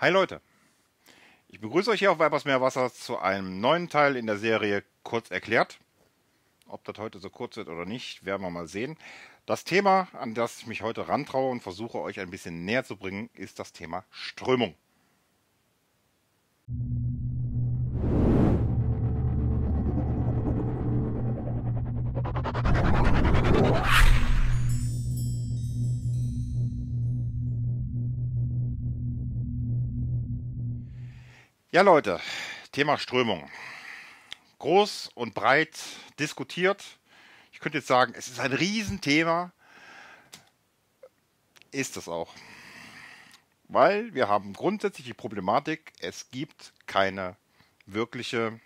Hi Leute, ich begrüße euch hier auf Weibers Meerwasser zu einem neuen Teil in der Serie Kurz erklärt. Ob das heute so kurz wird oder nicht, werden wir mal sehen. Das Thema, an das ich mich heute rantraue und versuche euch ein bisschen näher zu bringen, ist das Thema Strömung. Ja, Leute, Thema Strömung. Groß und breit diskutiert. Ich könnte jetzt sagen, es ist ein Riesenthema. Ist es auch. Weil wir haben grundsätzlich die Problematik, es gibt keine wirkliche,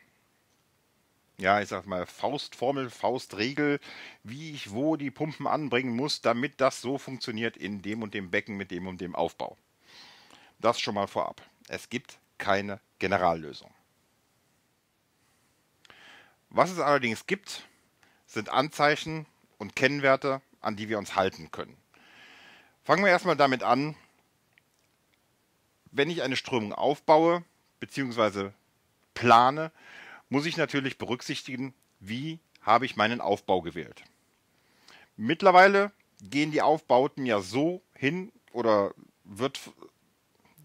ja, ich sag mal, Faustformel, Faustregel, wie ich wo die Pumpen anbringen muss, damit das so funktioniert in dem und dem Becken mit dem und dem Aufbau. Das schon mal vorab. Es gibt keine Generallösung. Was es allerdings gibt, sind Anzeichen und Kennwerte, an die wir uns halten können. Fangen wir erstmal damit an, wenn ich eine Strömung aufbaue bzw. plane, muss ich natürlich berücksichtigen, wie habe ich meinen Aufbau gewählt. Mittlerweile gehen die Aufbauten ja so hin oder wird,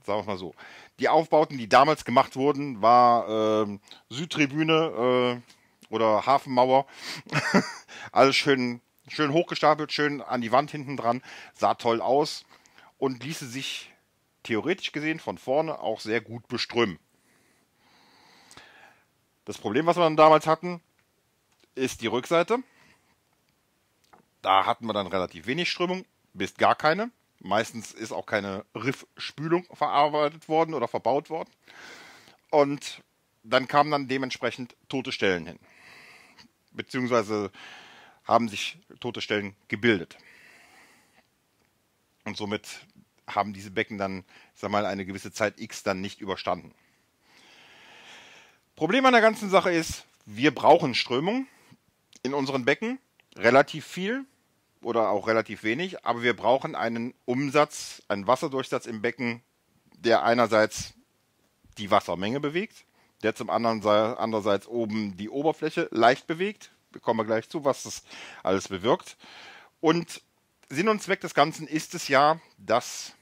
sagen wir mal so, die Aufbauten, die damals gemacht wurden, war äh, Südtribüne äh, oder Hafenmauer. Alles schön, schön hochgestapelt, schön an die Wand hinten dran. Sah toll aus und ließe sich theoretisch gesehen von vorne auch sehr gut beströmen. Das Problem, was wir dann damals hatten, ist die Rückseite. Da hatten wir dann relativ wenig Strömung, bis gar keine. Meistens ist auch keine Riffspülung verarbeitet worden oder verbaut worden. Und dann kamen dann dementsprechend tote Stellen hin. Beziehungsweise haben sich tote Stellen gebildet. Und somit haben diese Becken dann, sag mal, eine gewisse Zeit X dann nicht überstanden. Problem an der ganzen Sache ist, wir brauchen Strömung in unseren Becken relativ viel, oder auch relativ wenig, aber wir brauchen einen Umsatz, einen Wasserdurchsatz im Becken, der einerseits die Wassermenge bewegt, der zum anderen andererseits oben die Oberfläche leicht bewegt. Wir kommen gleich zu, was das alles bewirkt. Und Sinn und Zweck des Ganzen ist es ja, dass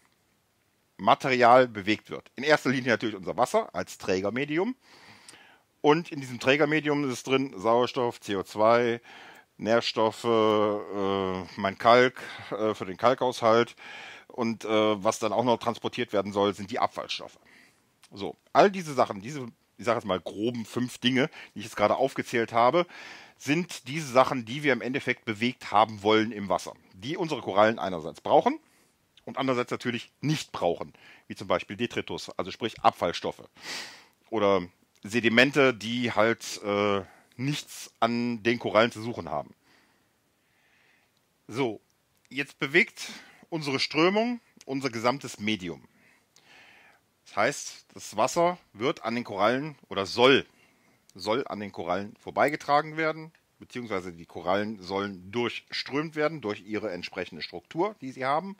Material bewegt wird. In erster Linie natürlich unser Wasser als Trägermedium. Und in diesem Trägermedium ist drin Sauerstoff, CO2, Nährstoffe, äh, mein Kalk äh, für den Kalkhaushalt und äh, was dann auch noch transportiert werden soll, sind die Abfallstoffe. So, all diese Sachen, diese, ich sage jetzt mal groben fünf Dinge, die ich jetzt gerade aufgezählt habe, sind diese Sachen, die wir im Endeffekt bewegt haben wollen im Wasser, die unsere Korallen einerseits brauchen und andererseits natürlich nicht brauchen, wie zum Beispiel Detritus, also sprich Abfallstoffe oder Sedimente, die halt äh, nichts an den Korallen zu suchen haben. So, jetzt bewegt unsere Strömung unser gesamtes Medium. Das heißt, das Wasser wird an den Korallen oder soll, soll an den Korallen vorbeigetragen werden, beziehungsweise die Korallen sollen durchströmt werden durch ihre entsprechende Struktur, die sie haben,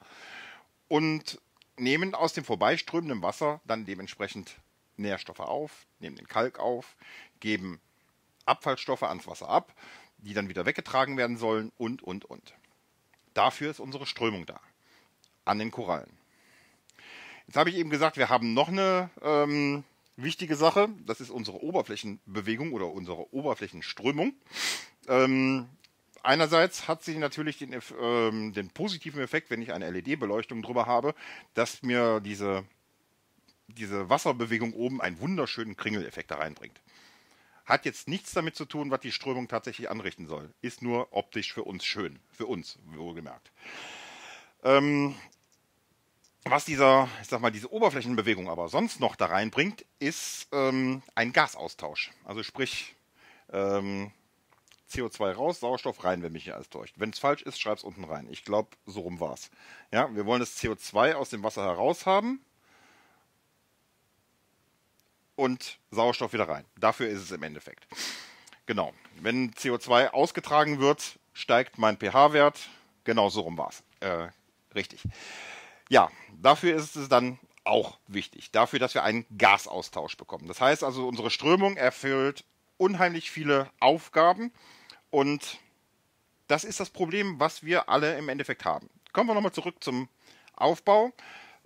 und nehmen aus dem vorbeiströmenden Wasser dann dementsprechend Nährstoffe auf, nehmen den Kalk auf, geben Abfallstoffe ans Wasser ab, die dann wieder weggetragen werden sollen und, und, und. Dafür ist unsere Strömung da. An den Korallen. Jetzt habe ich eben gesagt, wir haben noch eine ähm, wichtige Sache. Das ist unsere Oberflächenbewegung oder unsere Oberflächenströmung. Ähm, einerseits hat sie natürlich den, ähm, den, positiven Effekt, wenn ich eine LED-Beleuchtung drüber habe, dass mir diese, diese Wasserbewegung oben einen wunderschönen Kringeleffekt da reinbringt. Hat jetzt nichts damit zu tun, was die Strömung tatsächlich anrichten soll. Ist nur optisch für uns schön. Für uns, wohlgemerkt. Ähm, was dieser, ich sag mal, diese Oberflächenbewegung aber sonst noch da reinbringt, ist ähm, ein Gasaustausch. Also sprich, ähm, CO2 raus, Sauerstoff rein, wenn mich hier alles täuscht. Wenn es falsch ist, schreib es unten rein. Ich glaube, so rum war's. Ja, wir wollen das CO2 aus dem Wasser heraus haben und Sauerstoff wieder rein. Dafür ist es im Endeffekt. Genau. Wenn CO2 ausgetragen wird, steigt mein pH-Wert. Genau so rum war es. Äh, richtig. Ja, dafür ist es dann auch wichtig. Dafür, dass wir einen Gasaustausch bekommen. Das heißt also, unsere Strömung erfüllt unheimlich viele Aufgaben und das ist das Problem, was wir alle im Endeffekt haben. Kommen wir nochmal zurück zum Aufbau.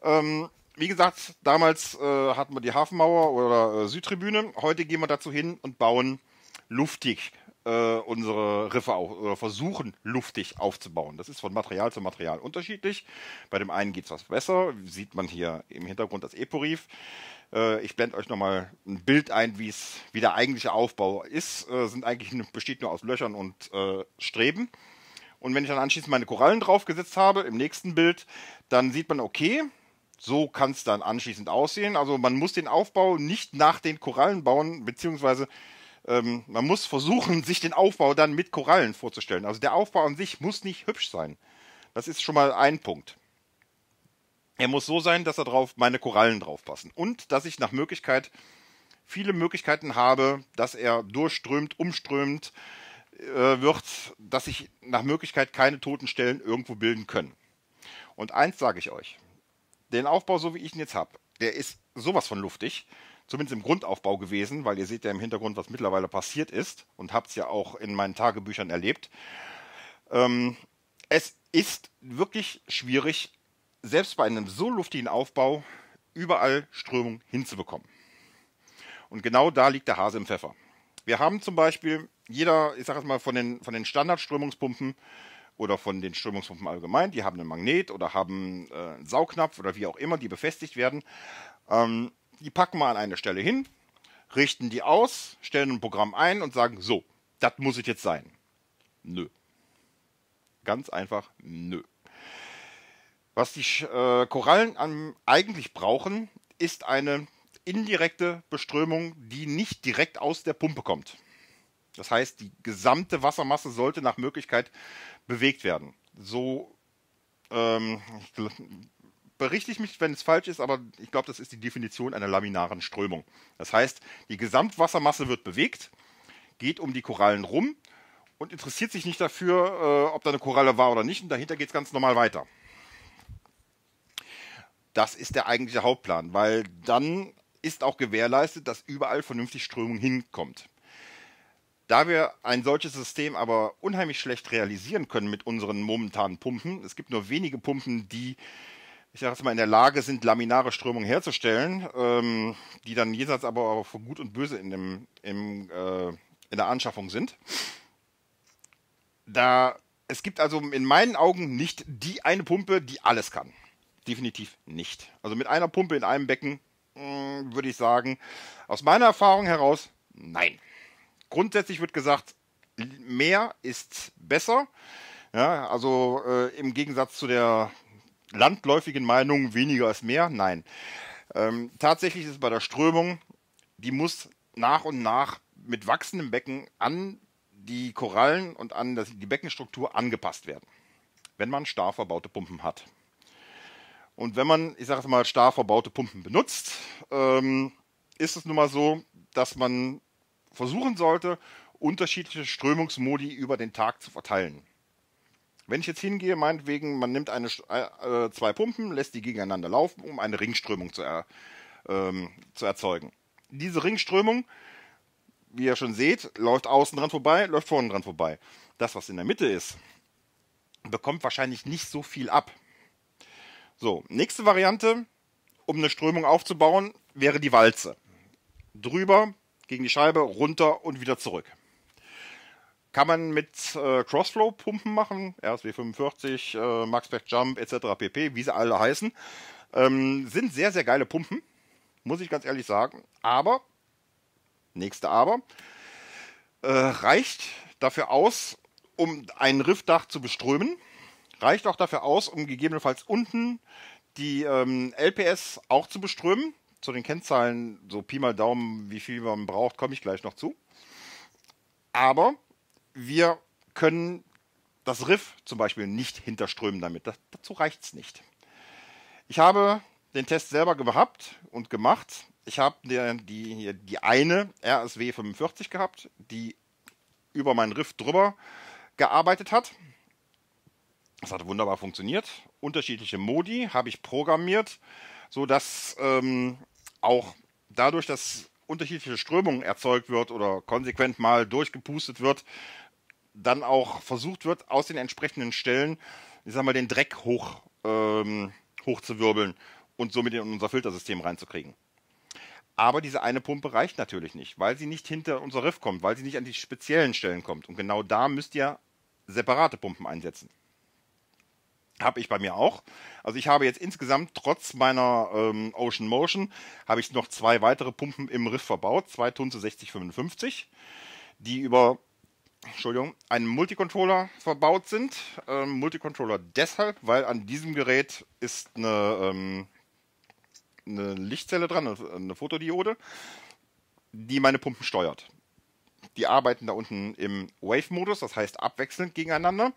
Ähm, wie gesagt, damals äh, hatten wir die Hafenmauer oder äh, Südtribüne. Heute gehen wir dazu hin und bauen luftig äh, unsere Riffe auf oder versuchen luftig aufzubauen. Das ist von Material zu Material unterschiedlich. Bei dem einen geht es was besser. Sieht man hier im Hintergrund das Eporif. Äh, ich blende euch nochmal ein Bild ein, wie es wie der eigentliche Aufbau ist. Äh, sind eigentlich besteht nur aus Löchern und äh, Streben. Und wenn ich dann anschließend meine Korallen draufgesetzt habe, im nächsten Bild, dann sieht man, okay, so kann es dann anschließend aussehen. Also man muss den Aufbau nicht nach den Korallen bauen, beziehungsweise ähm, man muss versuchen, sich den Aufbau dann mit Korallen vorzustellen. Also der Aufbau an sich muss nicht hübsch sein. Das ist schon mal ein Punkt. Er muss so sein, dass da drauf meine Korallen draufpassen und dass ich nach Möglichkeit viele Möglichkeiten habe, dass er durchströmt, umströmt äh, wird, dass sich nach Möglichkeit keine toten Stellen irgendwo bilden können. Und eins sage ich euch, den Aufbau, so wie ich ihn jetzt habe, der ist sowas von luftig. Zumindest im Grundaufbau gewesen, weil ihr seht ja im Hintergrund, was mittlerweile passiert ist und habt es ja auch in meinen Tagebüchern erlebt. Ähm, es ist wirklich schwierig, selbst bei einem so luftigen Aufbau überall Strömung hinzubekommen. Und genau da liegt der Hase im Pfeffer. Wir haben zum Beispiel jeder, ich sage es mal, von den, von den Standardströmungspumpen oder von den Strömungspumpen allgemein. Die haben einen Magnet oder haben äh, einen Saugnapf oder wie auch immer, die befestigt werden. Ähm, die packen wir an eine Stelle hin, richten die aus, stellen ein Programm ein und sagen, so, das muss es jetzt sein. Nö. Ganz einfach, nö. Was die äh, Korallen am, eigentlich brauchen, ist eine indirekte Beströmung, die nicht direkt aus der Pumpe kommt. Das heißt, die gesamte Wassermasse sollte nach Möglichkeit bewegt werden. So ähm, berichte ich mich, wenn es falsch ist, aber ich glaube, das ist die Definition einer laminaren Strömung. Das heißt, die Gesamtwassermasse wird bewegt, geht um die Korallen rum und interessiert sich nicht dafür, äh, ob da eine Koralle war oder nicht. Und dahinter geht es ganz normal weiter. Das ist der eigentliche Hauptplan, weil dann ist auch gewährleistet, dass überall vernünftig Strömung hinkommt. Da wir ein solches System aber unheimlich schlecht realisieren können mit unseren momentanen Pumpen, es gibt nur wenige Pumpen, die, ich sage es mal, in der Lage sind, laminare Strömungen herzustellen, ähm, die dann jenseits aber auch von Gut und Böse in, dem, im, äh, in der Anschaffung sind. Da, es gibt also in meinen Augen nicht die eine Pumpe, die alles kann. Definitiv nicht. Also mit einer Pumpe in einem Becken, mh, hm, würde ich sagen, aus meiner Erfahrung heraus, nein grundsätzlich wird gesagt, mehr ist besser. Ja, also äh, im Gegensatz zu der landläufigen Meinung, weniger ist mehr. Nein. Ähm, tatsächlich ist es bei der Strömung, die muss nach und nach mit wachsendem Becken an die Korallen und an das, die Beckenstruktur angepasst werden, wenn man starr verbaute Pumpen hat. Und wenn man, ich sage es mal, starr verbaute Pumpen benutzt, ähm, ist es nun mal so, dass man versuchen sollte, unterschiedliche Strömungsmodi über den Tag zu verteilen. Wenn ich jetzt hingehe, meinetwegen, man nimmt eine, äh, äh, zwei Pumpen, lässt die gegeneinander laufen, um eine Ringströmung zu, er, ähm, zu erzeugen. Diese Ringströmung, wie ihr schon seht, läuft außen dran vorbei, läuft vorne dran vorbei. Das, was in der Mitte ist, bekommt wahrscheinlich nicht so viel ab. So, nächste Variante, um eine Strömung aufzubauen, wäre die Walze. Drüber gegen die Scheibe, runter und wieder zurück. Kann man mit äh, Crossflow-Pumpen machen, RSW45, äh, Max Back Jump etc. pp., wie sie alle heißen. Ähm, sind sehr, sehr geile Pumpen, muss ich ganz ehrlich sagen. Aber, nächste Aber, äh, reicht dafür aus, um ein Riffdach zu beströmen. Reicht auch dafür aus, um gegebenenfalls unten die ähm, LPS auch zu beströmen zu den Kennzahlen, so Pi mal Daumen, wie viel man braucht, komme ich gleich noch zu. Aber wir können das Riff zum Beispiel nicht hinterströmen damit. Das, dazu reicht es nicht. Ich habe den Test selber gehabt und gemacht. Ich habe die, die, eine RSW 45 gehabt, die über meinen Riff drüber gearbeitet hat. Das hat wunderbar funktioniert. Unterschiedliche Modi habe ich programmiert, sodass ähm, auch dadurch, dass unterschiedliche Strömungen erzeugt wird oder konsequent mal durchgepustet wird, dann auch versucht wird, aus den entsprechenden Stellen, ich sag mal, den Dreck hoch, ähm, hochzuwirbeln und somit in unser Filtersystem reinzukriegen. Aber diese eine Pumpe reicht natürlich nicht, weil sie nicht hinter unser Riff kommt, weil sie nicht an die speziellen Stellen kommt. Und genau da müsst ihr separate Pumpen einsetzen. Habe ich bei mir auch. Also ich habe jetzt insgesamt trotz meiner ähm, Ocean Motion habe ich noch zwei weitere Pumpen im Riff verbaut, zwei Tunze 6055, die über Entschuldigung, einen Multicontroller verbaut sind. Ähm, Multicontroller deshalb, weil an diesem Gerät ist eine, ähm, eine Lichtzelle dran, eine, also eine Fotodiode, die meine Pumpen steuert. Die arbeiten da unten im Wave-Modus, das heißt abwechselnd gegeneinander,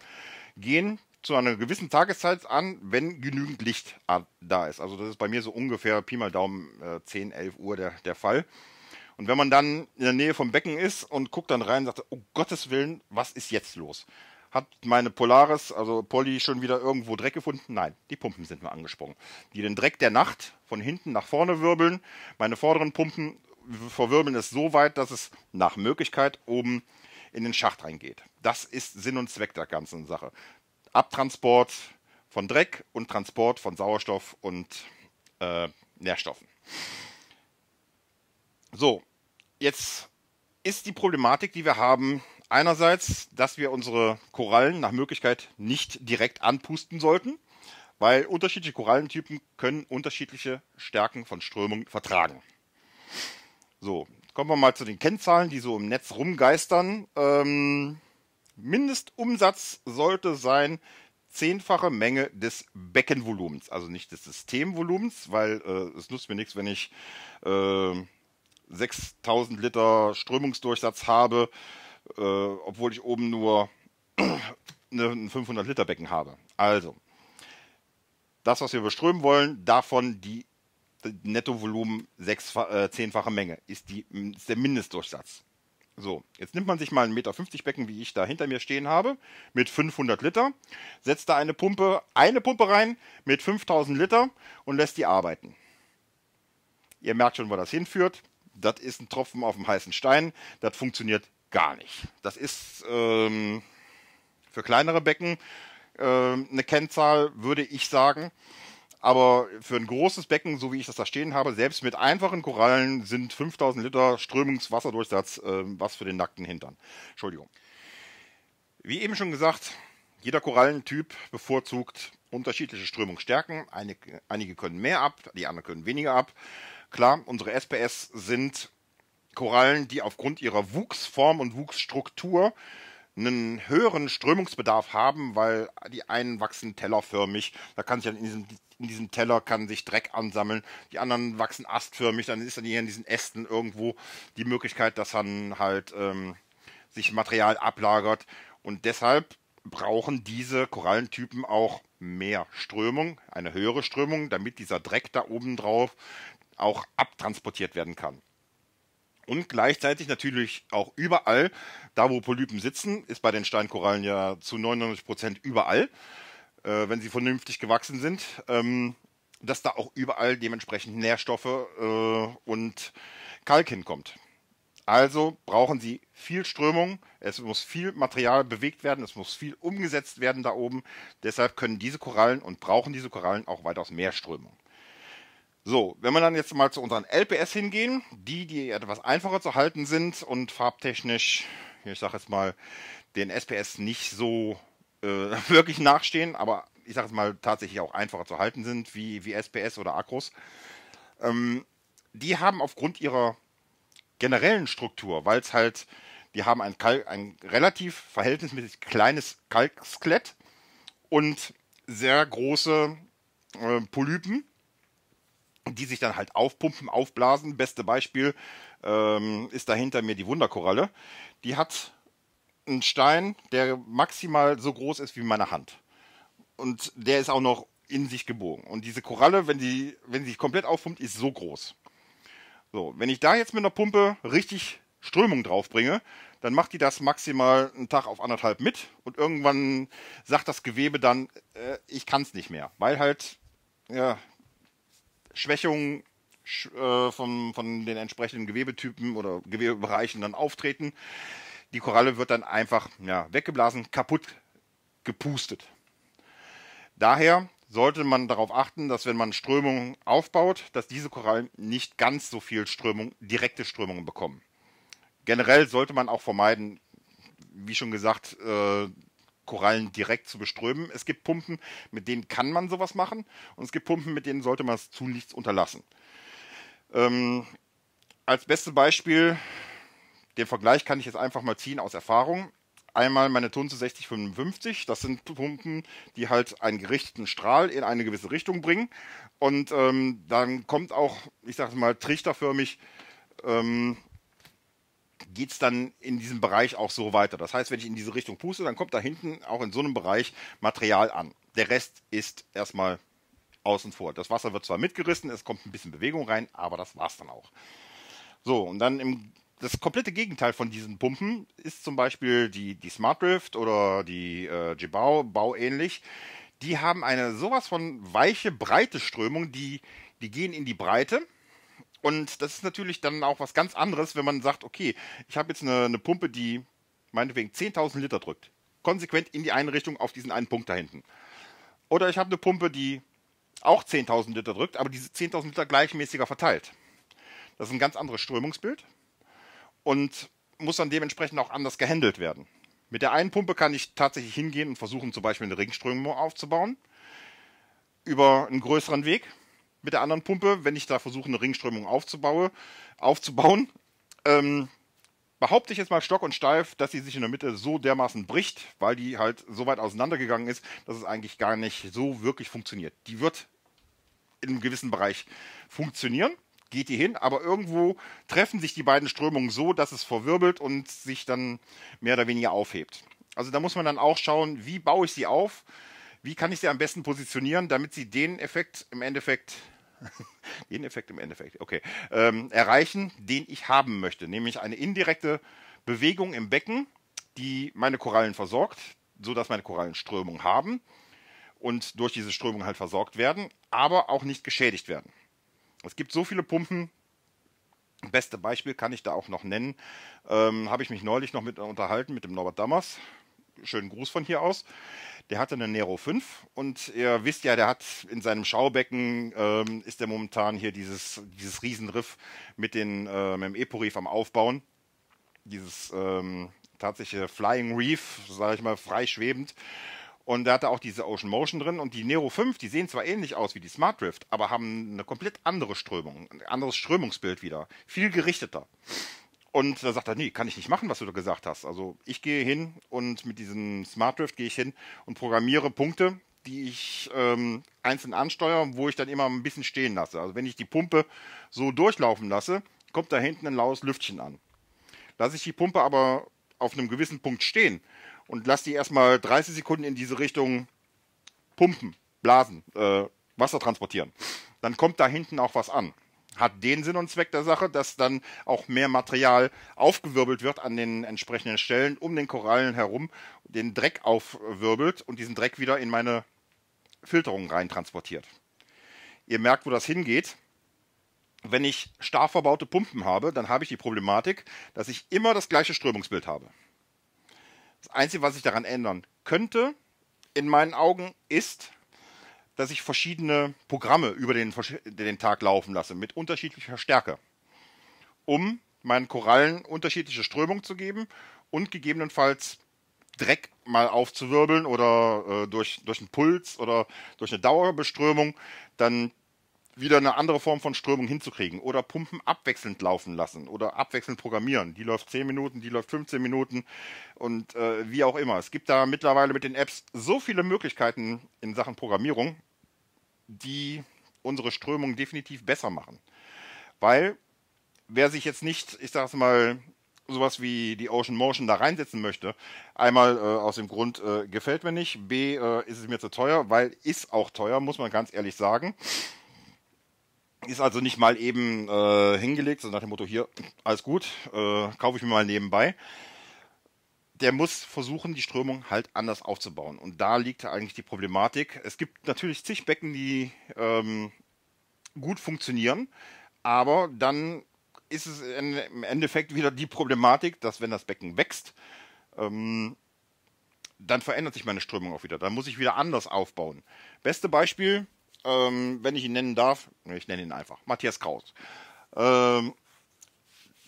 gehen zu einer gewissen Tageszeit an, wenn genügend Licht da ist. Also das ist bei mir so ungefähr Pi mal Daumen 10, äh, 11 Uhr der, der Fall. Und wenn man dann in der Nähe vom Becken ist und guckt dann rein und sagt, oh Gottes Willen, was ist jetzt los? Hat meine Polaris, also Polly, schon wieder irgendwo Dreck gefunden? Nein, die Pumpen sind mir angesprungen. Die den Dreck der Nacht von hinten nach vorne wirbeln. Meine vorderen Pumpen verwirbeln es so weit, dass es nach Möglichkeit oben in den Schacht reingeht. Das ist Sinn und Zweck der ganzen Sache. Abtransport von Dreck und Transport von Sauerstoff und äh, Nährstoffen. So, jetzt ist die Problematik, die wir haben, einerseits, dass wir unsere Korallen nach Möglichkeit nicht direkt anpusten sollten, weil unterschiedliche Korallentypen können unterschiedliche Stärken von Strömung vertragen. So, kommen wir mal zu den Kennzahlen, die so im Netz rumgeistern. Ähm, Mindestumsatz sollte sein zehnfache Menge des Beckenvolumens, also nicht des Systemvolumens, weil äh, es nutzt mir nichts, wenn ich äh, 6000 Liter Strömungsdurchsatz habe, äh, obwohl ich oben nur ein 500 Liter Becken habe. Also, das, was wir beströmen wollen, davon die Nettovolumen sechs, äh, zehnfache Menge ist, die, ist der Mindestdurchsatz. So, jetzt nimmt man sich mal ein Meter 50 Becken, wie ich da hinter mir stehen habe, mit 500 Liter, setzt da eine Pumpe, eine Pumpe rein mit 5000 Liter und lässt die arbeiten. Ihr merkt schon, wo das hinführt. Das ist ein Tropfen auf dem heißen Stein. Das funktioniert gar nicht. Das ist ähm, für kleinere Becken äh, eine Kennzahl, würde ich sagen. Aber für ein großes Becken, so wie ich das da stehen habe, selbst mit einfachen Korallen sind 5000 Liter Strömungswasserdurchsatz äh, was für den nackten Hintern. Entschuldigung. Wie eben schon gesagt, jeder Korallentyp bevorzugt unterschiedliche Strömungsstärken. Einige, einige können mehr ab, die anderen können weniger ab. Klar, unsere SPS sind Korallen, die aufgrund ihrer Wuchsform und Wuchsstruktur einen höheren Strömungsbedarf haben, weil die einen wachsen tellerförmig, da kann sich dann in diesem, in diesem Teller kann sich Dreck ansammeln, die anderen wachsen astförmig, dann ist dann hier in diesen Ästen irgendwo die Möglichkeit, dass dann halt ähm, sich Material ablagert und deshalb brauchen diese Korallentypen auch mehr Strömung, eine höhere Strömung, damit dieser Dreck da oben drauf auch abtransportiert werden kann. Und gleichzeitig natürlich auch überall, da wo Polypen sitzen, ist bei den Steinkorallen ja zu 99 Prozent überall, äh, wenn sie vernünftig gewachsen sind, ähm, dass da auch überall dementsprechend Nährstoffe äh, und Kalk hinkommt. Also brauchen sie viel Strömung, es muss viel Material bewegt werden, es muss viel umgesetzt werden da oben. Deshalb können diese Korallen und brauchen diese Korallen auch weitaus mehr Strömung. So, wenn wir dann jetzt mal zu unseren LPS hingehen, die, die etwas einfacher zu halten sind und farbtechnisch, ich sage jetzt mal, den SPS nicht so äh, wirklich nachstehen, aber ich sage jetzt mal, tatsächlich auch einfacher zu halten sind, wie, wie SPS oder Akros. Ähm, die haben aufgrund ihrer generellen Struktur, weil es halt, die haben ein, Kalk, ein relativ verhältnismäßig kleines Kalksklett und sehr große äh, Polypen, die sich dann halt aufpumpen, aufblasen. Beste Beispiel ähm, ist da hinter mir die Wunderkoralle. Die hat einen Stein, der maximal so groß ist wie meine Hand. Und der ist auch noch in sich gebogen. Und diese Koralle, wenn sie, wenn sich komplett aufpumpt, ist so groß. So, wenn ich da jetzt mit einer Pumpe richtig Strömung draufbringe, dann macht die das maximal einen Tag auf anderthalb mit und irgendwann sagt das Gewebe dann, äh, ich kann es nicht mehr, weil halt ja, Schwächungen äh, von, von den entsprechenden Gewebetypen oder Gewebebereichen dann auftreten. Die Koralle wird dann einfach ja, weggeblasen, kaputt gepustet. Daher sollte man darauf achten, dass wenn man Strömungen aufbaut, dass diese Korallen nicht ganz so viel Strömung, direkte Strömungen bekommen. Generell sollte man auch vermeiden, wie schon gesagt, äh, Korallen direkt zu beströmen. Es gibt Pumpen, mit denen kann man sowas machen und es gibt Pumpen, mit denen sollte man es zu nichts unterlassen. Ähm, als bestes Beispiel, den Vergleich kann ich jetzt einfach mal ziehen aus Erfahrung. Einmal meine Tunze 6055, das sind Pumpen, die halt einen gerichteten Strahl in eine gewisse Richtung bringen. Und ähm, dann kommt auch, ich sage mal, trichterförmig ähm, geht es dann in diesem Bereich auch so weiter. Das heißt, wenn ich in diese Richtung puste, dann kommt da hinten auch in so einem Bereich Material an. Der Rest ist erstmal außen vor. Das Wasser wird zwar mitgerissen, es kommt ein bisschen Bewegung rein, aber das war's dann auch. So, und dann im, das komplette Gegenteil von diesen Pumpen ist zum Beispiel die, die Smart Drift oder die äh, Jibao, bauähnlich. Die haben eine sowas von weiche, breite Strömung, die, die gehen in die Breite und das ist natürlich dann auch was ganz anderes, wenn man sagt, okay, ich habe jetzt eine, eine Pumpe, die meinetwegen 10.000 Liter drückt. Konsequent in die eine Richtung auf diesen einen Punkt da hinten. Oder ich habe eine Pumpe, die auch 10.000 Liter drückt, aber diese 10.000 Liter gleichmäßiger verteilt. Das ist ein ganz anderes Strömungsbild und muss dann dementsprechend auch anders gehandelt werden. Mit der einen Pumpe kann ich tatsächlich hingehen und versuchen, zum Beispiel eine Ringströmung aufzubauen über einen größeren Weg mit der anderen Pumpe, wenn ich da versuche, eine Ringströmung aufzubaue, aufzubauen. Ähm, behaupte ich jetzt mal stock und steif, dass sie sich in der Mitte so dermaßen bricht, weil die halt so weit auseinandergegangen ist, dass es eigentlich gar nicht so wirklich funktioniert. Die wird in einem gewissen Bereich funktionieren, geht die hin, aber irgendwo treffen sich die beiden Strömungen so, dass es verwirbelt und sich dann mehr oder weniger aufhebt. Also da muss man dann auch schauen, wie baue ich sie auf, wie kann ich sie am besten positionieren, damit sie den Effekt im Endeffekt den Effekt im Endeffekt, okay, ähm, erreichen, den ich haben möchte, nämlich eine indirekte Bewegung im Becken, die meine Korallen versorgt, sodass meine Korallen Strömung haben und durch diese Strömung halt versorgt werden, aber auch nicht geschädigt werden. Es gibt so viele Pumpen. Beste Beispiel kann ich da auch noch nennen. Ähm, Habe ich mich neulich noch mit unterhalten mit dem Norbert Dammers. Schönen Gruß von hier aus. Der hatte einen Nero 5 und ihr wisst ja, der hat in seinem Schaubecken, ähm, ist der momentan hier dieses, dieses Riesenriff mit, den, äh, mit dem Epo-Reef am Aufbauen. Dieses ähm, tatsächliche Flying Reef, sage ich mal, freischwebend. Und da hat er auch diese Ocean Motion drin. Und die Nero 5, die sehen zwar ähnlich aus wie die Smart Drift, aber haben eine komplett andere Strömung, ein anderes Strömungsbild wieder. Viel gerichteter. Und da sagt er, nee, kann ich nicht machen, was du da gesagt hast. Also ich gehe hin und mit diesem Smart Drift gehe ich hin und programmiere Punkte, die ich ähm, einzeln ansteuere, wo ich dann immer ein bisschen stehen lasse. Also wenn ich die Pumpe so durchlaufen lasse, kommt da hinten ein laues Lüftchen an. Lasse ich die Pumpe aber auf einem gewissen Punkt stehen und lasse die erstmal 30 Sekunden in diese Richtung pumpen, blasen, äh, Wasser transportieren, dann kommt da hinten auch was an hat den Sinn und Zweck der Sache, dass dann auch mehr Material aufgewirbelt wird an den entsprechenden Stellen um den Korallen herum, den Dreck aufwirbelt und diesen Dreck wieder in meine Filterung rein transportiert. Ihr merkt, wo das hingeht. Wenn ich starr verbaute Pumpen habe, dann habe ich die Problematik, dass ich immer das gleiche Strömungsbild habe. Das Einzige, was ich daran ändern könnte, in meinen Augen, ist, dass ich verschiedene Programme über den, den Tag laufen lasse mit unterschiedlicher Stärke, um meinen Korallen unterschiedliche Strömung zu geben und gegebenenfalls Dreck mal aufzuwirbeln oder äh, durch, durch einen Puls oder durch eine Dauerbeströmung dann wieder eine andere Form von Strömung hinzukriegen oder Pumpen abwechselnd laufen lassen oder abwechselnd programmieren. Die läuft 10 Minuten, die läuft 15 Minuten und äh, wie auch immer. Es gibt da mittlerweile mit den Apps so viele Möglichkeiten in Sachen Programmierung die unsere Strömung definitiv besser machen. Weil wer sich jetzt nicht, ich sag's mal, sowas wie die Ocean Motion da reinsetzen möchte, einmal äh, aus dem Grund, äh, gefällt mir nicht, B, äh, ist es mir zu teuer, weil ist auch teuer, muss man ganz ehrlich sagen. Ist also nicht mal eben äh, hingelegt, sondern nach dem Motto, hier, alles gut, äh, kaufe ich mir mal nebenbei der muss versuchen, die Strömung halt anders aufzubauen. Und da liegt eigentlich die Problematik. Es gibt natürlich zig Becken, die ähm, gut funktionieren, aber dann ist es im Endeffekt wieder die Problematik, dass wenn das Becken wächst, ähm, dann verändert sich meine Strömung auch wieder. Dann muss ich wieder anders aufbauen. Beste Beispiel, ähm, wenn ich ihn nennen darf, ich nenne ihn einfach, Matthias Kraus. Ähm,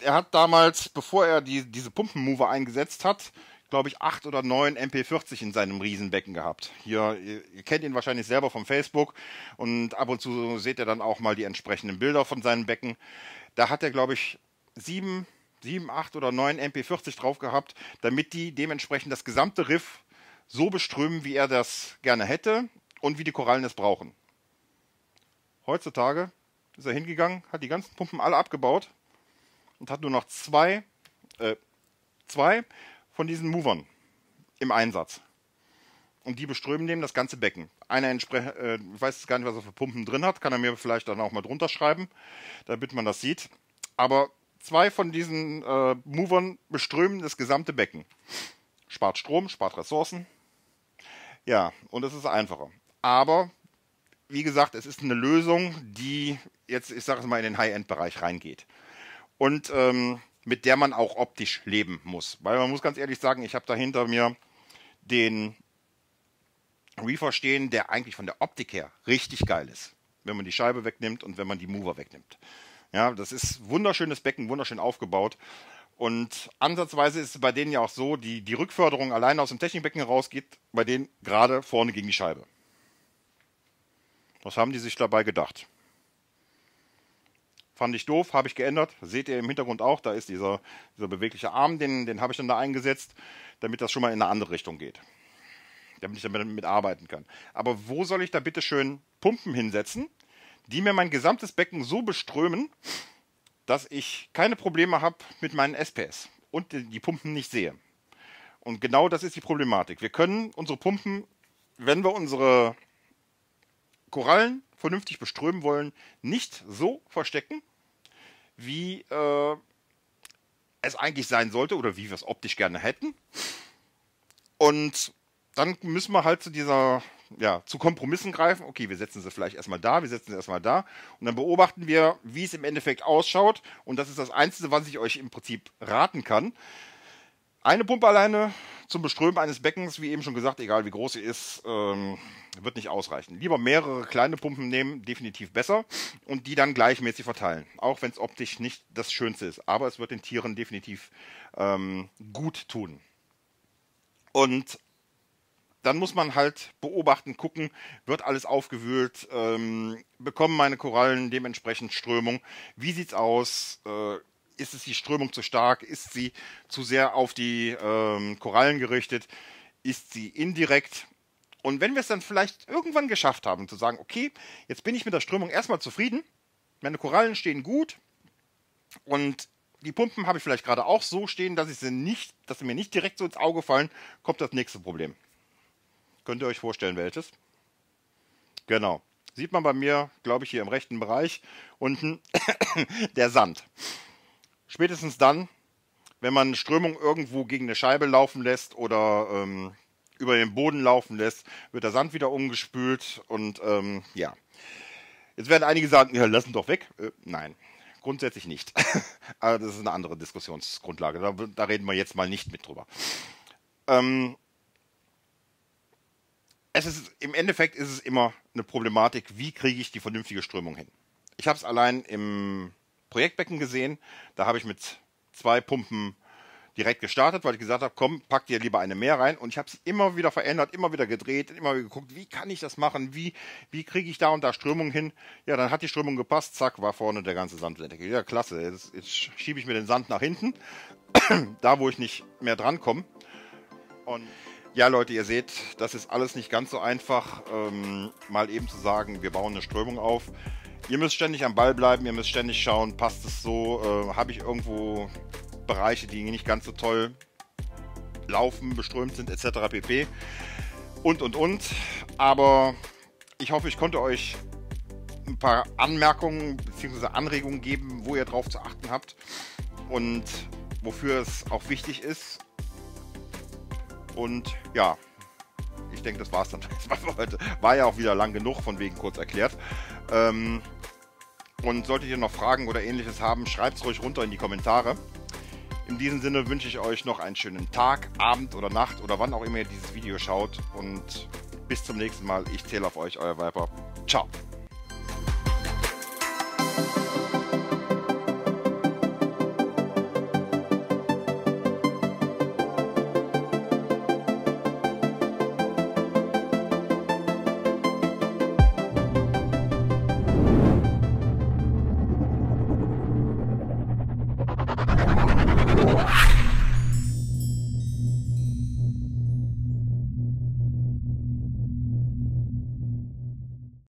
er hat damals, bevor er die, diese Pumpenmover eingesetzt hat, glaube ich, acht oder neun MP40 in seinem Riesenbecken gehabt. Hier, ihr, kennt ihn wahrscheinlich selber vom Facebook und ab und zu seht ihr dann auch mal die entsprechenden Bilder von seinen Becken. Da hat er, glaube ich, sieben, sieben, acht oder neun MP40 drauf gehabt, damit die dementsprechend das gesamte Riff so beströmen, wie er das gerne hätte und wie die Korallen es brauchen. Heutzutage ist er hingegangen, hat die ganzen Pumpen alle abgebaut, und hat nur noch zwei, äh, zwei von diesen Movern im Einsatz. Und die beströmen dem das ganze Becken. Einer äh, ich weiß gar nicht, was er für Pumpen drin hat, kann er mir vielleicht dann auch mal drunter schreiben, damit man das sieht. Aber zwei von diesen äh, Movern beströmen das gesamte Becken. Spart Strom, spart Ressourcen. Ja, und es ist einfacher. Aber wie gesagt, es ist eine Lösung, die jetzt, ich sage es mal, in den High-End-Bereich reingeht und ähm, mit der man auch optisch leben muss. Weil man muss ganz ehrlich sagen, ich habe da hinter mir den Reefer stehen, der eigentlich von der Optik her richtig geil ist. Wenn man die Scheibe wegnimmt und wenn man die Mover wegnimmt. Ja, das ist wunderschönes Becken, wunderschön aufgebaut. Und ansatzweise ist es bei denen ja auch so, die, die Rückförderung alleine aus dem Technikbecken heraus bei denen gerade vorne gegen die Scheibe. Was haben die sich dabei gedacht? Fand ich doof, habe ich geändert. Seht ihr im Hintergrund auch, da ist dieser, dieser bewegliche Arm, den, den habe ich dann da eingesetzt, damit das schon mal in eine andere Richtung geht. Damit ich damit mitarbeiten kann. Aber wo soll ich da bitte schön Pumpen hinsetzen, die mir mein gesamtes Becken so beströmen, dass ich keine Probleme habe mit meinen SPS und die Pumpen nicht sehe. Und genau das ist die Problematik. Wir können unsere Pumpen, wenn wir unsere Korallen vernünftig beströmen wollen, nicht so verstecken, wie äh, es eigentlich sein sollte oder wie wir es optisch gerne hätten. Und dann müssen wir halt zu dieser, ja, zu Kompromissen greifen. Okay, wir setzen sie vielleicht erstmal da, wir setzen sie erstmal da. Und dann beobachten wir, wie es im Endeffekt ausschaut. Und das ist das Einzige, was ich euch im Prinzip raten kann. Eine Pumpe alleine zum Beströmen eines Beckens, wie eben schon gesagt, egal wie groß sie ist, ähm, wird nicht ausreichen. Lieber mehrere kleine Pumpen nehmen, definitiv besser, und die dann gleichmäßig verteilen. Auch wenn es optisch nicht das Schönste ist. Aber es wird den Tieren definitiv ähm, gut tun. Und dann muss man halt beobachten, gucken, wird alles aufgewühlt, ähm, bekommen meine Korallen dementsprechend Strömung, wie sieht's aus, äh, ist es die Strömung zu stark, ist sie zu sehr auf die ähm, Korallen gerichtet, ist sie indirekt. Und wenn wir es dann vielleicht irgendwann geschafft haben, zu sagen, okay, jetzt bin ich mit der Strömung erstmal zufrieden, meine Korallen stehen gut und die Pumpen habe ich vielleicht gerade auch so stehen, dass, ich sie nicht, dass sie mir nicht direkt so ins Auge fallen, kommt das nächste Problem. Könnt ihr euch vorstellen, welches? Genau. Sieht man bei mir, glaube ich, hier im rechten Bereich unten der Sand. Spätestens dann, wenn man Strömung irgendwo gegen eine Scheibe laufen lässt oder ähm, über den Boden laufen lässt, wird der Sand wieder umgespült und ähm, ja. Jetzt werden einige sagen, ja, lassen doch weg. Äh, nein, grundsätzlich nicht. Aber das ist eine andere Diskussionsgrundlage. Da, da, reden wir jetzt mal nicht mit drüber. Ähm, es ist, Im Endeffekt ist es immer eine Problematik, wie kriege ich die vernünftige Strömung hin. Ich habe es allein im Projektbecken gesehen. Da habe ich mit zwei Pumpen direkt gestartet, weil ich gesagt habe, komm, pack dir lieber eine mehr rein. Und ich habe es immer wieder verändert, immer wieder gedreht, immer wieder geguckt, wie kann ich das machen, wie, wie kriege ich da und da Strömung hin. Ja, dann hat die Strömung gepasst, zack, war vorne der ganze Sand. Ja, klasse, jetzt, jetzt schiebe ich mir den Sand nach hinten, da wo ich nicht mehr drankomme. Und ja, Leute, ihr seht, das ist alles nicht ganz so einfach, ähm, mal eben zu sagen, wir bauen eine Strömung auf. Ihr müsst ständig am Ball bleiben, ihr müsst ständig schauen, passt es so, äh, habe ich irgendwo Bereiche, die nicht ganz so toll laufen, beströmt sind, etc. pp. Und, und, und. Aber ich hoffe, ich konnte euch ein paar Anmerkungen bzw. Anregungen geben, wo ihr drauf zu achten habt und wofür es auch wichtig ist. Und ja, ich denke, das war es dann für heute. War ja auch wieder lang genug, von wegen kurz erklärt. Ähm, und solltet ihr noch Fragen oder ähnliches haben, schreibt es ruhig runter in die Kommentare. In diesem Sinne wünsche ich euch noch einen schönen Tag, Abend oder Nacht oder wann auch immer ihr dieses Video schaut. Und bis zum nächsten Mal. Ich zähle auf euch, euer Viper. Ciao.